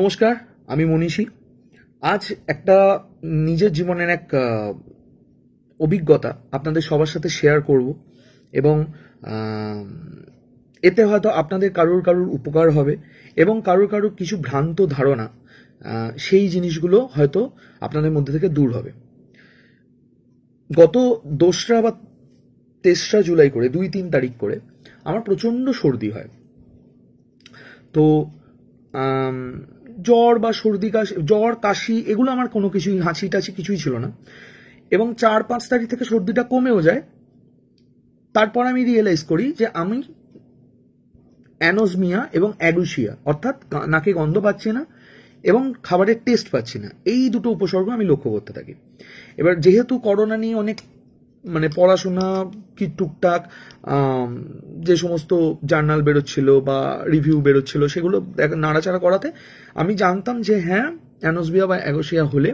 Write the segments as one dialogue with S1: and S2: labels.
S1: নমস্কার আমি মনীষী আজ একটা নিজের জীবনের এক অভিজ্ঞতা আপনাদের সবার সাথে শেয়ার করব এবং এতে হয়তো আপনাদের কারোর কারোর উপকার হবে এবং কারোর কারোর কিছু ভ্রান্ত ধারণা সেই জিনিসগুলো হয়তো আপনাদের মধ্যে থেকে দূর হবে গত দোসরা বা তেসরা জুলাই করে দুই তিন তারিখ করে আমার প্রচণ্ড সর্দি হয় তো জ্বর বা সর্দি কাশি জ্বর কাশি এগুলো আমার কোনো কিছুই হাঁচি টাচি কিছুই ছিল না এবং চার পাঁচ তারিখ থেকে সর্দিটা কমেও যায় তারপর আমি রিয়েলাইজ করি যে আমি অ্যানোজমিয়া এবং অ্যাডুসিয়া অর্থাৎ নাকে গন্ধ পাচ্ছি না এবং খাবারের টেস্ট পাচ্ছি না এই দুটো উপসর্গ আমি লক্ষ্য করতে থাকি এবার যেহেতু করোনা নিয়ে অনেক মানে পড়াশোনা কি টুকটাক যে সমস্ত জার্নাল বেরোচ্ছিল বা রিভিউ বেরোচ্ছিল সেগুলো নাড়াচাড়া করাতে আমি জানতাম যে হ্যাঁ অ্যানোসবিয়া বা অ্যাগোসিয়া হলে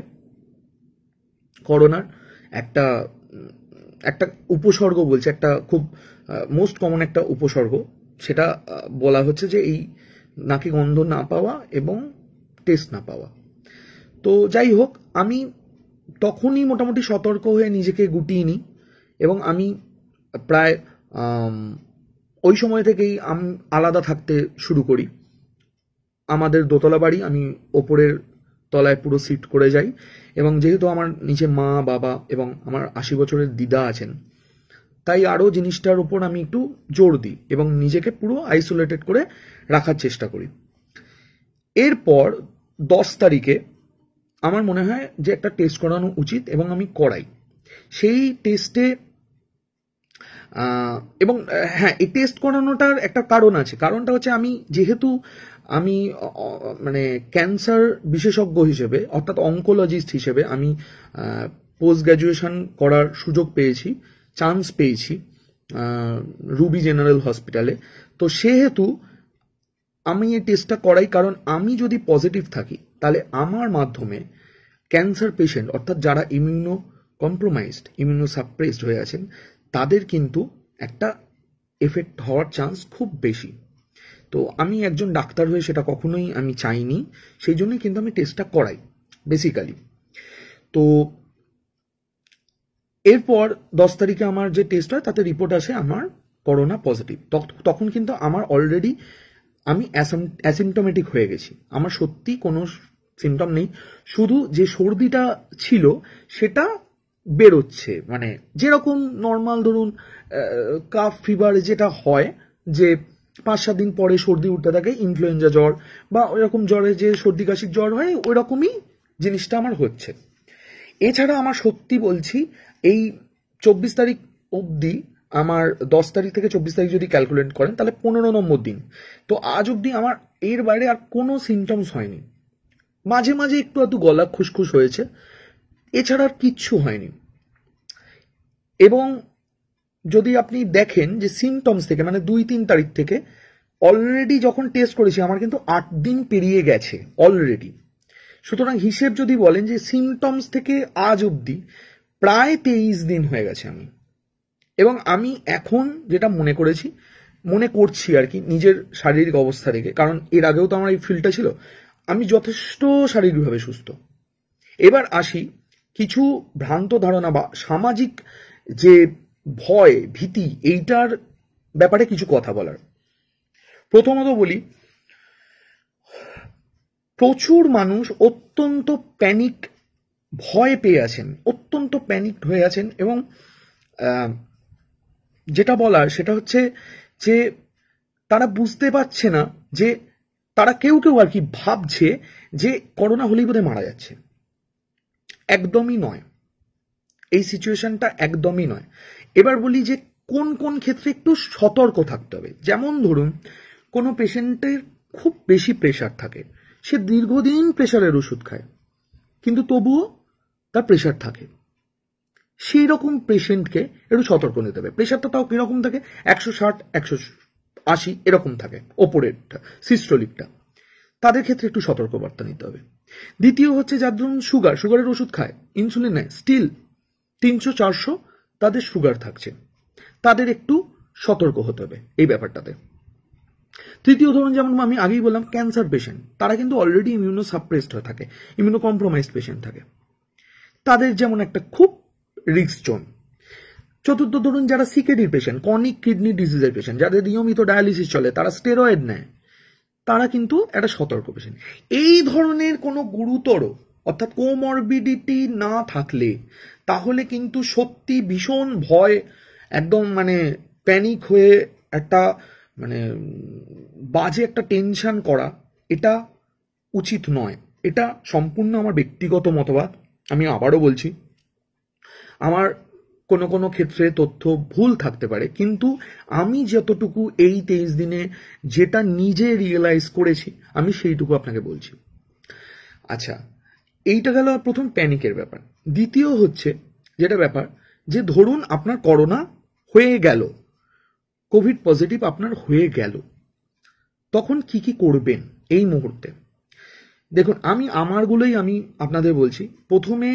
S1: করোনার একটা একটা উপসর্গ বলছে একটা খুব মোস্ট কমন একটা উপসর্গ সেটা বলা হচ্ছে যে এই নাকি গন্ধ না পাওয়া এবং টেস্ট না পাওয়া তো যাই হোক আমি তখনই মোটামুটি সতর্ক হয়ে নিজেকে গুটিয়ে নিই এবং আমি প্রায় ওই সময় থেকেই আমি আলাদা থাকতে শুরু করি আমাদের দোতলা বাড়ি আমি ওপরের তলায় পুরো সিট করে যাই এবং যেহেতু আমার নিচে মা বাবা এবং আমার আশি বছরের দিদা আছেন তাই আরও জিনিসটার উপর আমি একটু জোর দিই এবং নিজেকে পুরো আইসোলেটেড করে রাখার চেষ্টা করি এরপর দশ তারিখে আমার মনে হয় যে একটা টেস্ট করানো উচিত এবং আমি করাই সেই টেস্টে এবং হ্যাঁ এই টেস্ট করানোটার একটা কারণ আছে কারণটা হচ্ছে আমি যেহেতু আমি মানে ক্যান্সার বিশেষজ্ঞ হিসেবে অর্থাৎ অঙ্কোলজিস্ট হিসেবে আমি পোস্ট গ্র্যাজুয়েশন করার সুযোগ পেয়েছি চান্স পেয়েছি রুবি জেনারেল হসপিটালে তো সেহেতু আমি এই টেস্টটা করাই কারণ আমি যদি পজিটিভ থাকি তাহলে আমার মাধ্যমে ক্যান্সার পেশেন্ট অর্থাৎ যারা ইমিউনো কম্প্রোমাইজড ইমিউনো সাপ্রেসড হয়ে আছেন তাদের কিন্তু একটা এফেক্ট হওয়ার চান্স খুব বেশি তো আমি একজন ডাক্তার হয়ে সেটা কখনোই আমি চাইনি সেই জন্যই কিন্তু আমি টেস্টটা করাই বেসিক্যালি তো এরপর দশ তারিখে আমার যে টেস্ট হয় তাতে রিপোর্ট আসে আমার করোনা পজিটিভ তখন কিন্তু আমার অলরেডি আমি অ্যাসিমটোমেটিক হয়ে গেছি আমার সত্যি কোনো সিমটম নেই শুধু যে সর্দিটা ছিল সেটা বেরোচ্ছে মানে যেরকম নর্মাল ধরুন কাফ ফিভার যেটা হয় যে পাঁচ সাত দিন পরে সর্দি উঠতে থাকে ইনফ্লুয়েঞ্জা জ্বর বা ওইরকম জ্বরে যে সর্দি কাশির জ্বর হয় ওইরকমই জিনিসটা আমার হচ্ছে এছাড়া আমার সত্যি বলছি এই চব্বিশ তারিখ অবধি আমার দশ তারিখ থেকে চব্বিশ তারিখ যদি ক্যালকুলেট করেন তাহলে পনেরো নম্বর দিন তো আজ অবধি আমার এর বাইরে আর কোনো সিমটমস হয়নি মাঝে মাঝে একটু একটু গলা খুসখুস হয়েছে এছাড়া আর কিচ্ছু হয়নি এবং যদি আপনি দেখেন যে সিমটমস থেকে মানে দুই তিন তারিখ থেকে অলরেডি যখন টেস্ট করেছি আমার কিন্তু আট দিন পেরিয়ে গেছে অলরেডি সুতরাং হিসেব যদি বলেন যে সিমটমস থেকে আজ অবধি প্রায় তেইশ দিন হয়ে গেছে আমি এবং আমি এখন যেটা মনে করেছি মনে করছি আর কি নিজের শারীরিক অবস্থা থেকে কারণ এর আগেও তো আমার এই ফিল্ডটা ছিল আমি যথেষ্ট শারীরিকভাবে সুস্থ এবার আসি কিছু ভ্রান্ত ধারণা বা সামাজিক যে ভয় ভীতি এইটার ব্যাপারে কিছু কথা বলার প্রথমত বলি প্রচুর মানুষ অত্যন্ত প্যানিক ভয় পেয়ে আছেন অত্যন্ত প্যানিক হয়ে আছেন এবং যেটা বলার সেটা হচ্ছে যে তারা বুঝতে পারছে না যে তারা কেউ কেউ আর কি ভাবছে যে করোনা হলেই বোধহয় মারা যাচ্ছে একদমই নয় এই সিচুয়েশনটা একদমই নয় এবার বলি যে কোন কোন ক্ষেত্রে একটু সতর্ক থাকতে হবে যেমন ধরুন কোনো পেশেন্টের খুব বেশি প্রেশার থাকে সে দীর্ঘদিন প্রেশারের ওষুধ খায় কিন্তু তবুও তার প্রেশার থাকে সেই রকম পেশেন্টকে একটু সতর্ক নিতে হবে প্রেশারটা তাও কিরকম থাকে একশো ষাট একশো আশি এরকম থাকে ওপরেরটা সিস্টোলিকটা তাদের ক্ষেত্রে একটু সতর্কবার্তা নিতে হবে দ্বিতীয় হচ্ছে যার ধরুন সুগার সুগারের ওষুধ খায় ইনসুলিন নেয় স্টিল তিনশো চারশো তাদের সুগার থাকছে তাদের একটু সতর্ক হতে হবে এই ব্যাপারটাতে তৃতীয় ধরুন যেমন আমি আগেই বললাম ক্যান্সার পেশেন্ট তারা কিন্তু অলরেডি ইমিউনো সাপ্রেসড হয়ে থাকে ইমিউনো কম্প্রোমাইজড পেশেন্ট থাকে তাদের যেমন একটা খুব রিক্স জোন চতুর্থ ধরুন যারা সিকেডির পেশেন্ট কনিক কিডনি ডিজিজের পেশেন্ট যাদের নিয়মিত ডায়ালিসিস চলে তারা স্টেরয়েড নেয় তারা কিন্তু একটা সতর্ক পেশেন্ট এই ধরনের কোনো গুরুতর অর্থাৎ কোমরবিডিটি না থাকলে তাহলে কিন্তু সত্যি ভীষণ ভয় একদম মানে প্যানিক হয়ে একটা মানে বাজে একটা টেনশন করা এটা উচিত নয় এটা সম্পূর্ণ আমার ব্যক্তিগত মতবাদ আমি আবারও বলছি আমার কোনো কোনো ক্ষেত্রে তথ্য ভুল থাকতে পারে কিন্তু আমি যতটুকু এই তেইশ দিনে যেটা নিজে রিয়েলাইজ করেছি আমি সেইটুকু আপনাকে বলছি আচ্ছা এইটা গেল প্রথম প্যানিকের ব্যাপার দ্বিতীয় হচ্ছে যেটা ব্যাপার যে ধরুন আপনার করোনা হয়ে গেল কোভিড পজিটিভ আপনার হয়ে গেল তখন কি কি করবেন এই মুহূর্তে দেখুন আমি আমারগুলোই আমি আপনাদের বলছি প্রথমে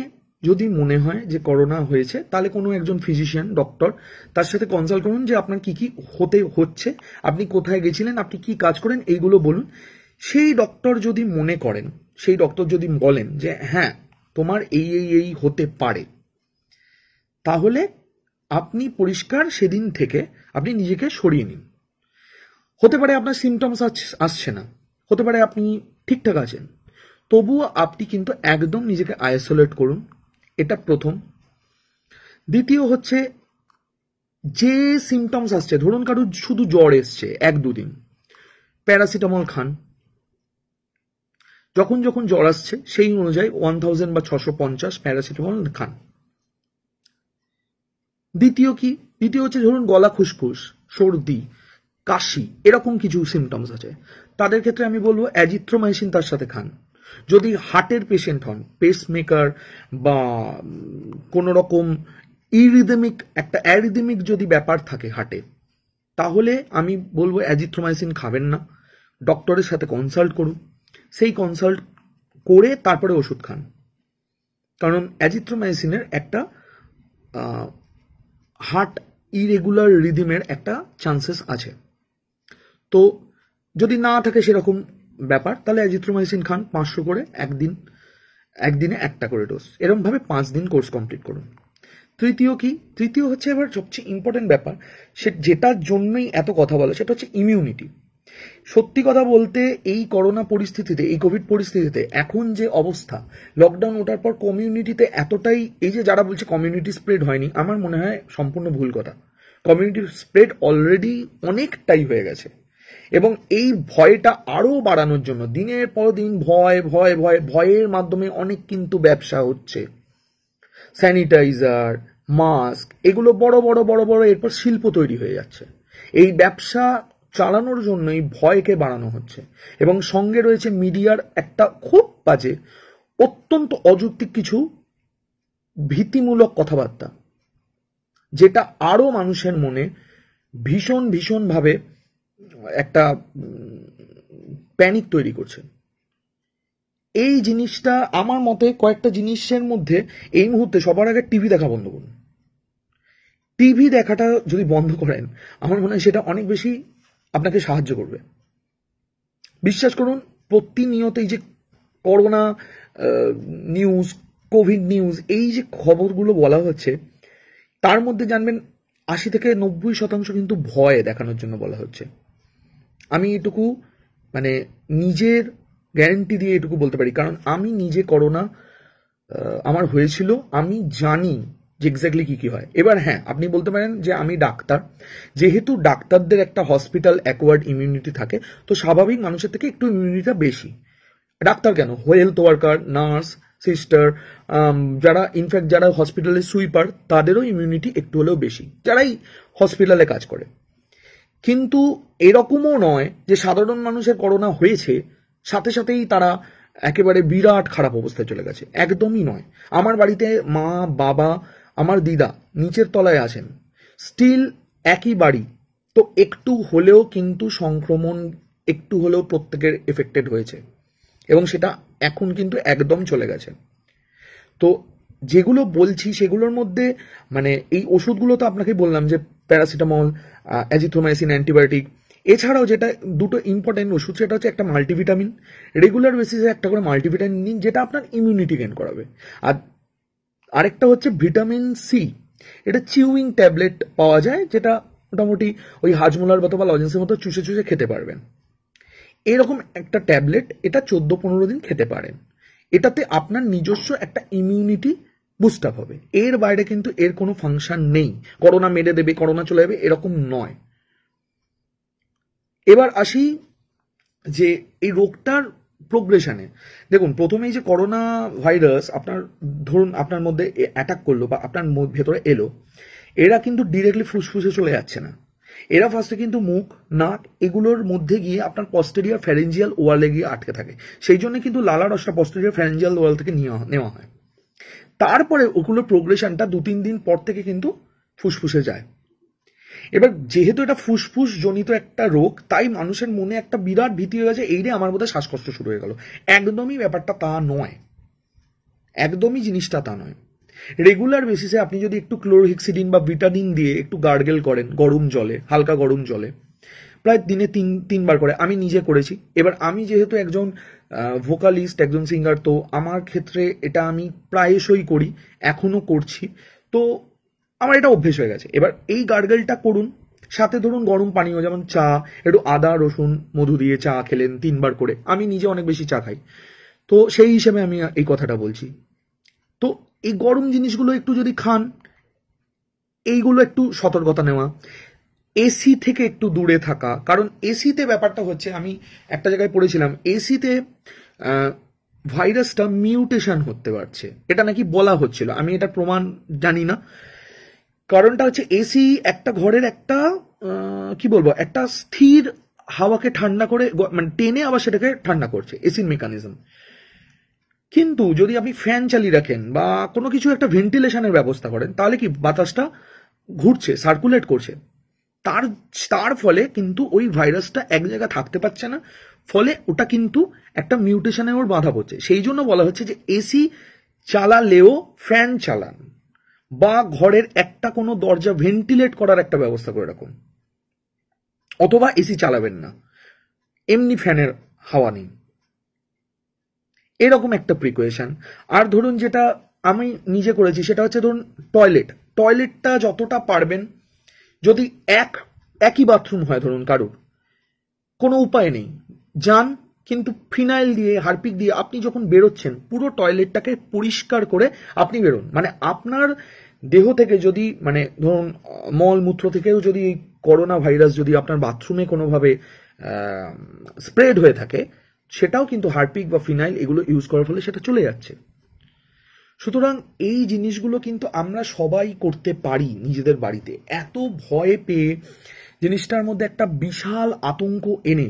S1: যদি মনে হয় যে করোনা হয়েছে তাহলে কোনো একজন ফিজিশিয়ান ডক্টর তার সাথে কনসাল্ট করুন যে আপনার কি কি হতে হচ্ছে আপনি কোথায় গেছিলেন আপনি কি কাজ করেন এইগুলো বলুন সেই ডক্টর যদি মনে করেন সেই ডক্টর যদি বলেন যে হ্যাঁ তোমার এই এই এই হতে পারে তাহলে আপনি পরিষ্কার সেদিন থেকে আপনি নিজেকে সরিয়ে নিন হতে পারে আপনার সিমটমস আসছে না হতে পারে আপনি ঠিকঠাক আছেন তবুও আপনি কিন্তু একদম নিজেকে আইসোলেট করুন এটা প্রথম দ্বিতীয় হচ্ছে যে সিমটমস আসছে ধরুন কারুর শুধু জ্বর এসছে এক দুদিন প্যারাসিটামল খান যখন যখন জ্বর আসছে সেই অনুযায়ী ওয়ান থাউজেন্ড বা ছশো পঞ্চাশ প্যারাসিটামল খান দ্বিতীয় কি দ্বিতীয় হচ্ছে ধরুন গলা খুসখুস সর্দি কাশি এরকম কিছু সিমটমস আছে তাদের ক্ষেত্রে আমি বলবো অ্যাজিথ্রোমাইসিন তার সাথে খান যদি হার্টের পেশেন্ট হন পেসমেকার বা কোনো রকম ইরিদেমিক একটা অ্যারিদেমিক যদি ব্যাপার থাকে হার্টে তাহলে আমি বলবো অ্যাজিথ্রোমাইসিন খাবেন না ডক্টরের সাথে কনসাল্ট করুন সেই কনসাল্ট করে তারপরে ওষুধ খান কারণ অ্যাজিথ্রোমাইসিনের একটা হার্ট ইরেগুলার রিদিমের একটা চান্সেস আছে তো যদি না থাকে সেরকম ব্যাপার তাহলে অ্যাজিথ্রোমাইসিন খান পাঁচশো করে একদিন একদিনে একটা করে ডোজ এরমভাবে পাঁচ দিন কোর্স কমপ্লিট করুন তৃতীয় কি তৃতীয় হচ্ছে এবার সবচেয়ে ইম্পর্টেন্ট ব্যাপার সে যেটার জন্যই এত কথা বলে সেটা হচ্ছে ইমিউনিটি সত্যি কথা বলতে এই করোনা পরিস্থিতিতে এই কোভিড পরিস্থিতিতে এখন যে অবস্থা লকডাউন ওঠার পর কমিউনিটিতে এতটাই এই যে যারা বলছে কমিউনিটি স্প্রেড হয়নি আমার মনে হয় সম্পূর্ণ ভুল কথা কমিউনিটি স্প্রেড অলরেডি অনেকটাই হয়ে গেছে এবং এই ভয়টা আরও বাড়ানোর জন্য দিনের পর দিন ভয় ভয় ভয় ভয়ের মাধ্যমে অনেক কিন্তু ব্যবসা হচ্ছে স্যানিটাইজার মাস্ক এগুলো বড় বড় বড় বড় এরপর শিল্প তৈরি হয়ে যাচ্ছে এই ব্যবসা চালানোর জন্যই ভয়কে বাড়ানো হচ্ছে এবং সঙ্গে রয়েছে মিডিয়ার একটা খুব বাজে অত্যন্ত অযৌক্তিক কিছু ভীতিমূলক কথাবার্তা যেটা আরও মানুষের মনে ভীষণ ভীষণভাবে একটা প্যানিক তৈরি করছে এই জিনিসটা আমার মতে কয়েকটা জিনিসের মধ্যে এই মুহূর্তে সবার আগে টিভি দেখা বন্ধ করুন টিভি দেখাটা যদি বন্ধ করেন আমার মনে হয় সেটা অনেক বেশি আপনাকে সাহায্য করবে বিশ্বাস করুন প্রতিনিয়ত এই যে করোনা নিউজ কোভিড নিউজ এই যে খবরগুলো বলা হচ্ছে তার মধ্যে জানবেন আশি থেকে নব্বই শতাংশ কিন্তু ভয়ে দেখানোর জন্য বলা হচ্ছে আমি এটুকু মানে নিজের গ্যারেন্টি দিয়ে এটুকু বলতে পারি কারণ আমি নিজে করোনা আমার হয়েছিল আমি জানি যে এক্স্যাক্টলি কী কী হয় এবার হ্যাঁ আপনি বলতে পারেন যে আমি ডাক্তার যেহেতু ডাক্তারদের একটা হসপিটাল অ্যাকোয়ার্ড ইমিউনিটি থাকে তো স্বাভাবিক মানুষের থেকে একটু ইমিউনিটিটা বেশি ডাক্তার কেন হেলথ ওয়ার্কার নার্স সিস্টার যারা ইনফ্যাক্ট যারা হসপিটালে সুইপার তাদেরও ইমিউনিটি একটু হলেও বেশি যারাই হসপিটালে কাজ করে কিন্তু এরকমও নয় যে সাধারণ মানুষের করোনা হয়েছে সাথে সাথেই তারা একেবারে বিরাট খারাপ অবস্থায় চলে গেছে একদমই নয় আমার বাড়িতে মা বাবা আমার দিদা নিচের তলায় আছেন স্টিল একই বাড়ি তো একটু হলেও কিন্তু সংক্রমণ একটু হলেও প্রত্যেকের এফেক্টেড হয়েছে এবং সেটা এখন কিন্তু একদম চলে গেছে তো যেগুলো বলছি সেগুলোর মধ্যে মানে এই ওষুধগুলো তো আপনাকে বললাম যে প্যারাসিটামল অ্যাজিথ্রোমাইসিন অ্যান্টিবায়োটিক এছাড়াও যেটা দুটো ইম্পর্টেন্ট ওষুধ সেটা হচ্ছে একটা মাল্টিভিটামিন রেগুলার বেসিসে একটা করে মাল্টিভিটামিন নিন যেটা আপনার ইমিউনিটি গেন করাবে আর আরেকটা হচ্ছে ভিটামিন সি এটা চিউইং ট্যাবলেট পাওয়া যায় যেটা মোটামুটি ওই হাজমোলার মতো বা লজেন্সের মতো চুষে চুষে খেতে পারবেন এরকম একটা ট্যাবলেট এটা চোদ্দ পনেরো দিন খেতে পারেন এটাতে আপনার নিজস্ব একটা ইমিউনিটি বুস্ট হবে এর বাইরে কিন্তু এর কোনো ফাংশন নেই করোনা মেরে দেবে করোনা চলে যাবে এরকম নয় এবার আসি যে এই রোগটার প্রোগ্রেশনে দেখুন প্রথমেই যে করোনা ভাইরাস আপনার ধরুন আপনার মধ্যে অ্যাটাক করলো বা আপনার ভেতরে এলো এরা কিন্তু ডিরেক্টলি ফুসফুসে চলে যাচ্ছে না এরা ফার্স্টে কিন্তু মুখ নাক এগুলোর মধ্যে গিয়ে আপনার পস্টেরিয়ার ফ্যারেঞ্জিয়াল ওয়ালে গিয়ে আটকে থাকে সেই জন্য কিন্তু লালা রসটা পস্টেরিয়ার ফ্যারেঞ্জিয়াল ওয়াল থেকে নেওয়া হয় তারপরে ওগুলো প্রোগ্রেশনটা দু তিন দিন পর থেকে কিন্তু ফুসফুসে যায় এবার যেহেতু এটা ফুসফুস জনিত একটা রোগ তাই মানুষের মনে একটা বিরাট ভীতি হয়ে গেছে এই রে আমার মধ্যে শ্বাসকষ্ট শুরু হয়ে গেল একদমই ব্যাপারটা তা নয় একদমই জিনিসটা তা নয় রেগুলার বেসিসে আপনি যদি একটু ক্লোরোহিক্সিডিন বা ভিটামিন দিয়ে একটু গার্গেল করেন গরম জলে হালকা গরম জলে প্রায় দিনে তিন তিনবার করে আমি নিজে করেছি এবার আমি যেহেতু একজন ভোকালিস্ট একজন সিঙ্গার তো আমার ক্ষেত্রে এটা আমি প্রায়শই করি এখনও করছি তো আমার এটা অভ্যেস হয়ে গেছে এবার এই গার্গেলটা করুন সাথে ধরুন গরম পানীয় যেমন চা একটু আদা রসুন মধু দিয়ে চা খেলেন তিনবার করে আমি নিজে অনেক বেশি চা খাই তো সেই হিসেবে আমি এই কথাটা বলছি তো এই গরম জিনিসগুলো একটু যদি খান এইগুলো একটু সতর্কতা নেওয়া এসি থেকে একটু দূরে থাকা কারণ এসিতে ব্যাপারটা হচ্ছে আমি একটা জায়গায় পড়েছিলাম এসিতে ভাইরাসটা মিউটেশন হতে পারছে এটা নাকি বলা হচ্ছিল আমি এটা প্রমাণ জানি না কারণটা হচ্ছে এসি একটা ঘরের একটা কি বলবো একটা স্থির হাওয়াকে ঠান্ডা করে মানে টেনে আবার সেটাকে ঠান্ডা করছে এসির মেকানিজম কিন্তু যদি আপনি ফ্যান চালিয়ে রাখেন বা কোনো কিছু একটা ভেন্টিলেশনের ব্যবস্থা করেন তাহলে কি বাতাসটা ঘুরছে সার্কুলেট করছে তার তার ফলে কিন্তু ওই ভাইরাসটা এক জায়গায় থাকতে পারছে না ফলে ওটা কিন্তু একটা মিউটেশনে ওর বাধা পড়ছে সেই জন্য বলা হচ্ছে যে এসি চালালেও ফ্যান চালান বা ঘরের একটা কোনো দরজা ভেন্টিলেট করার একটা ব্যবস্থা করে রাখুন অথবা এসি চালাবেন না এমনি ফ্যানের হাওয়া নেই এরকম একটা প্রিকোয়েশন আর ধরুন যেটা আমি নিজে করেছি সেটা হচ্ছে ধরুন টয়লেট টয়লেটটা যতটা পারবেন যদি এক একই বাথরুম হয় ধরুন কারোর কোনো উপায় নেই যান কিন্তু ফিনাইল দিয়ে হারপিক দিয়ে আপনি যখন বেরোচ্ছেন পুরো টয়লেটটাকে পরিষ্কার করে আপনি বেরোন মানে আপনার দেহ থেকে যদি মানে ধরুন মলমূত্র থেকেও যদি এই করোনা ভাইরাস যদি আপনার বাথরুমে কোনোভাবে স্প্রেড হয়ে থাকে সেটাও কিন্তু হারপিক বা ফিনাইল এগুলো ইউজ করার ফলে সেটা চলে যাচ্ছে সুতরাং এই জিনিসগুলো কিন্তু আমরা সবাই করতে পারি নিজেদের বাড়িতে এত ভয় পেয়ে জিনিসটার মধ্যে একটা বিশাল আতঙ্ক এনে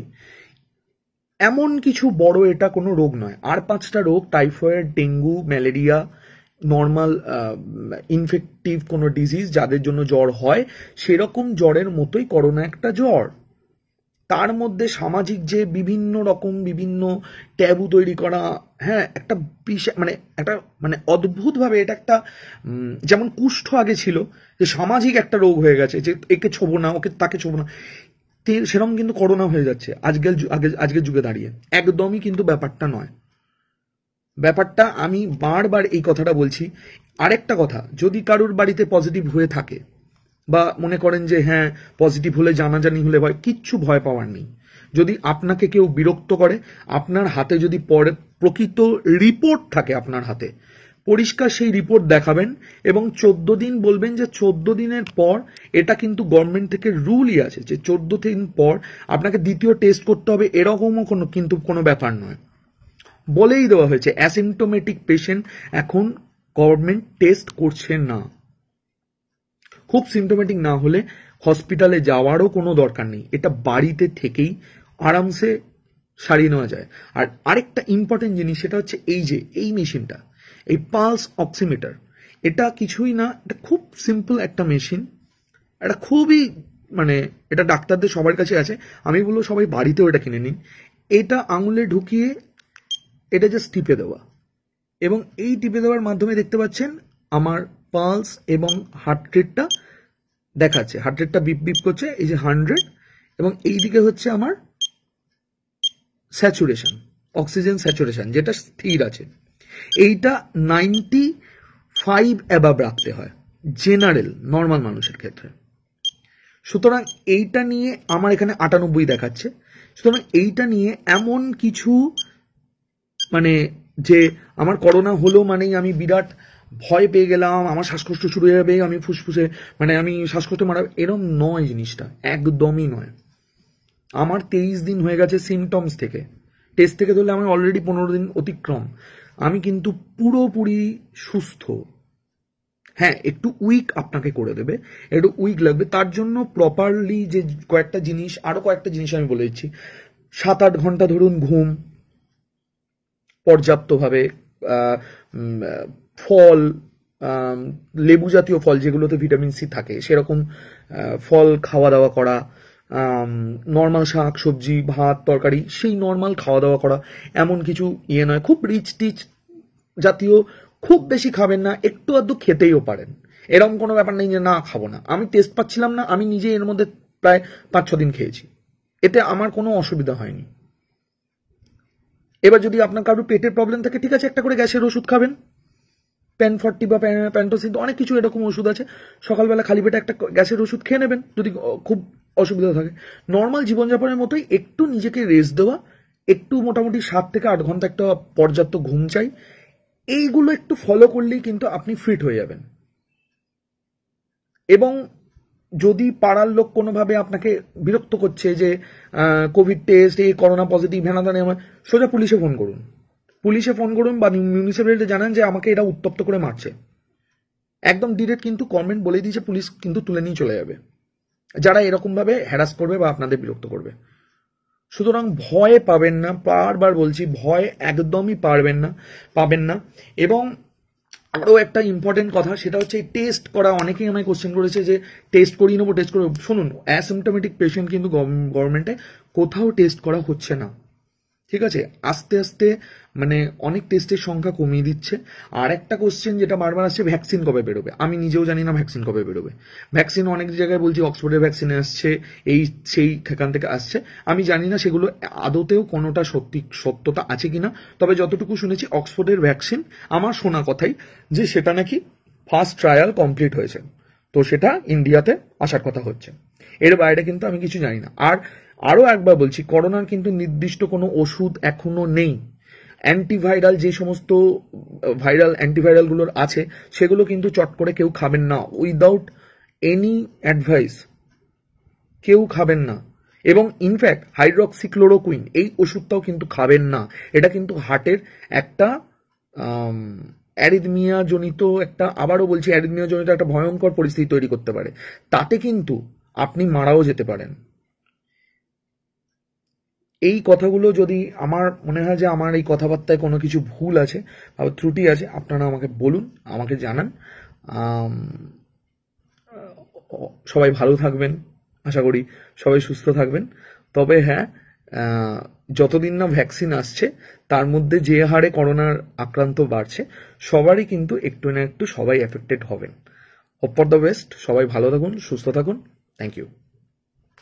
S1: এমন কিছু বড় এটা কোনো রোগ নয় আর পাঁচটা রোগ typhoid dengue malaria normal infective কোনো ডিজিজ যাদের জন্য জ্বর হয় সেরকম জ্বরের মতোই করোনা একটা জ্বর তার মধ্যে সামাজিক যে বিভিন্ন রকম বিভিন্ন ট্যাবু তৈরি করা হ্যাঁ একটা বিশাল মানে একটা মানে অদ্ভুতভাবে এটা একটা যেমন কুষ্ঠ আগে ছিল যে সামাজিক একটা রোগ হয়ে গেছে যে একে ছোবো না ওকে তাকে ছোবো না সেরকম কিন্তু করোনা হয়ে যাচ্ছে আজকাল আগে আজকের যুগে দাঁড়িয়ে একদমই কিন্তু ব্যাপারটা নয় ব্যাপারটা আমি বারবার এই কথাটা বলছি আরেকটা কথা যদি কারোর বাড়িতে পজিটিভ হয়ে থাকে বা মনে করেন যে হ্যাঁ পজিটিভ হলে জানাজানি হলে ভয় কিচ্ছু ভয় পাওয়ার নেই যদি আপনাকে কেউ বিরক্ত করে আপনার হাতে যদি পরে প্রকৃত রিপোর্ট থাকে আপনার হাতে পরিষ্কার সেই রিপোর্ট দেখাবেন এবং চোদ্দ দিন বলবেন যে চোদ্দ দিনের পর এটা কিন্তু গভর্নমেন্ট থেকে রুলই আছে যে চোদ্দ দিন পর আপনাকে দ্বিতীয় টেস্ট করতে হবে এরকমও কোনো কিন্তু কোনো ব্যাপার নয় বলেই দেওয়া হয়েছে অ্যাসিমটোমেটিক পেশেন্ট এখন গভর্নমেন্ট টেস্ট করছে না খুব সিমটোমেটিক না হলে হসপিটালে যাওয়ারও কোনো দরকার নেই এটা বাড়িতে থেকেই আরামসে সারিয়ে নেওয়া যায় আর আরেকটা ইম্পর্টেন্ট জিনিস সেটা হচ্ছে এই যে এই মেশিনটা এই পালস অক্সিমিটার এটা কিছুই না এটা খুব সিম্পল একটা মেশিন এটা খুবই মানে এটা ডাক্তারদের সবার কাছে আছে আমি বলবো সবাই বাড়িতেও এটা কিনে নিন এটা আঙুলে ঢুকিয়ে এটা জাস্ট টিপে দেওয়া এবং এই টিপে দেওয়ার মাধ্যমে দেখতে পাচ্ছেন আমার পালস এবং হার্টরেটটা দেখাচ্ছে হার্টরেটটা বিপ বিপ করছে এই যে হান্ড্রেড এবং এইদিকে হচ্ছে আমার স্যাচুরেশন অক্সিজেন স্যাচুরেশন যেটা স্থির আছে এইটা নাইনটি ফাইভ অ্যাবাব রাখতে হয় জেনারেল নর্মাল মানুষের ক্ষেত্রে সুতরাং এইটা নিয়ে আমার এখানে আটানব্বই দেখাচ্ছে সুতরাং এইটা নিয়ে এমন কিছু মানে যে আমার করোনা হলো মানেই আমি বিরাট ভয় পেয়ে গেলাম আমার শ্বাসকষ্ট শুরু হয়ে যাবে আমি ফুসফুসে মানে আমি শ্বাসকষ্ট মারা এরম নয় জিনিসটা একদমই নয় আমার তেইশ দিন হয়ে গেছে সিমটমস থেকে টেস্ট থেকে ধরলে আমার অলরেডি পনেরো দিন অতিক্রম আমি কিন্তু পুরোপুরি সুস্থ হ্যাঁ একটু উইক আপনাকে করে দেবে একটু উইক লাগবে তার জন্য প্রপারলি যে কয়েকটা জিনিস আরও কয়েকটা জিনিস আমি বলে দিচ্ছি সাত আট ঘন্টা ধরুন ঘুম পর্যাপ্তভাবে ফল লেবু জাতীয় ফল যেগুলোতে ভিটামিন সি থাকে সেরকম ফল খাওয়া দাওয়া করা নর্মাল শাক সবজি ভাত তরকারি সেই নর্মাল খাওয়া দাওয়া করা এমন কিছু ইয়ে নয় খুব রিচ টিচ জাতীয় খুব বেশি খাবেন না একটু আধটু খেতেইও পারেন এরকম কোনো ব্যাপার নেই যে না খাবো না আমি টেস্ট পাচ্ছিলাম না আমি নিজে এর মধ্যে প্রায় পাঁচ ছ দিন খেয়েছি এতে আমার কোনো অসুবিধা হয়নি এবার যদি আপনার কারোর পেটের প্রবলেম থাকে ঠিক আছে একটা করে গ্যাসের ওষুধ খাবেন ফর্টি বা প্যান্টোসিন অনেক কিছু এরকম ওষুধ আছে সকালবেলা খালি পেটে একটা গ্যাসের ওষুধ খেয়ে নেবেন যদি খুব অসুবিধা থাকে নর্মাল জীবনযাপনের মতোই একটু নিজেকে রেস্ট দেওয়া একটু মোটামুটি সাত থেকে আট ঘন্টা একটা পর্যাপ্ত ঘুম চাই এইগুলো একটু ফলো করলেই কিন্তু আপনি ফিট হয়ে যাবেন এবং যদি পাড়ার লোক কোনোভাবে আপনাকে বিরক্ত করছে যে কোভিড টেস্ট এই করোনা পজিটিভ হেনাদানে আমার সোজা পুলিশে ফোন করুন পুলিশে ফোন করুন বা মিউনিসিপ্যালিটি জানান যে আমাকে এটা উত্তপ্ত করে মারছে একদম ডিরেক্ট কিন্তু কমেন্ট বলে দিয়েছে পুলিশ কিন্তু তুলে নিয়ে চলে যাবে যারা এরকমভাবে হ্যারাস করবে বা আপনাদের বিরক্ত করবে সুতরাং ভয় পাবেন না বারবার বলছি ভয় একদমই পারবেন না পাবেন না এবং আরও একটা ইম্পর্টেন্ট কথা সেটা হচ্ছে টেস্ট করা অনেকেই আমায় কোশ্চেন করেছে যে টেস্ট করিয়ে নেবো টেস্ট করে শুনুন অ্যাসিমটোমেটিক পেশেন্ট কিন্তু গভর্নমেন্টে কোথাও টেস্ট করা হচ্ছে না ঠিক আছে আস্তে আস্তে মানে অনেক টেস্টের সংখ্যা কমিয়ে দিচ্ছে আর একটা কোশ্চেন যেটা বারবার আসছে ভ্যাকসিন কবে বেরোবে আমি নিজেও জানি না ভ্যাকসিন কবে বেরোবে ভ্যাকসিন অনেক জায়গায় বলছি অক্সফোর্ডের ভ্যাকসিন আসছে এই সেই সেখান থেকে আসছে আমি জানি না সেগুলো আদতেও কোনোটা সত্যি সত্যতা আছে কিনা তবে যতটুকু শুনেছি অক্সফোর্ডের ভ্যাকসিন আমার শোনা কথাই যে সেটা নাকি ফার্স্ট ট্রায়াল কমপ্লিট হয়েছে তো সেটা ইন্ডিয়াতে আসার কথা হচ্ছে এর বাইরে কিন্তু আমি কিছু জানি না আর আরও একবার বলছি করোনার কিন্তু নির্দিষ্ট কোনো ওষুধ এখনো নেই অ্যান্টিভাইরাল যে সমস্ত ভাইরাল অ্যান্টিভাইরালগুলোর আছে সেগুলো কিন্তু চট করে কেউ খাবেন না উইদাউট এনি অ্যাডভাইস কেউ খাবেন না এবং ইনফ্যাক্ট হাইড্রক্সিক্লোরোকুইন এই ওষুধটাও কিন্তু খাবেন না এটা কিন্তু হার্টের একটা অ্যারিদমিয়া জনিত একটা আবারও বলছি অ্যারিদমিয়া জনিত একটা ভয়ঙ্কর পরিস্থিতি তৈরি করতে পারে তাতে কিন্তু আপনি মারাও যেতে পারেন এই কথাগুলো যদি আমার মনে হয় যে আমার এই কথাবার্তায় কোনো কিছু ভুল আছে বা ত্রুটি আছে আপনারা আমাকে বলুন আমাকে জানান সবাই ভালো থাকবেন আশা করি সবাই সুস্থ থাকবেন তবে হ্যাঁ যতদিন না ভ্যাকসিন আসছে তার মধ্যে যে হারে করোনার আক্রান্ত বাড়ছে সবারই কিন্তু একটু না একটু সবাই এফেক্টেড হবেন অপর ফর দ্য বেস্ট সবাই ভালো থাকুন সুস্থ থাকুন থ্যাংক ইউ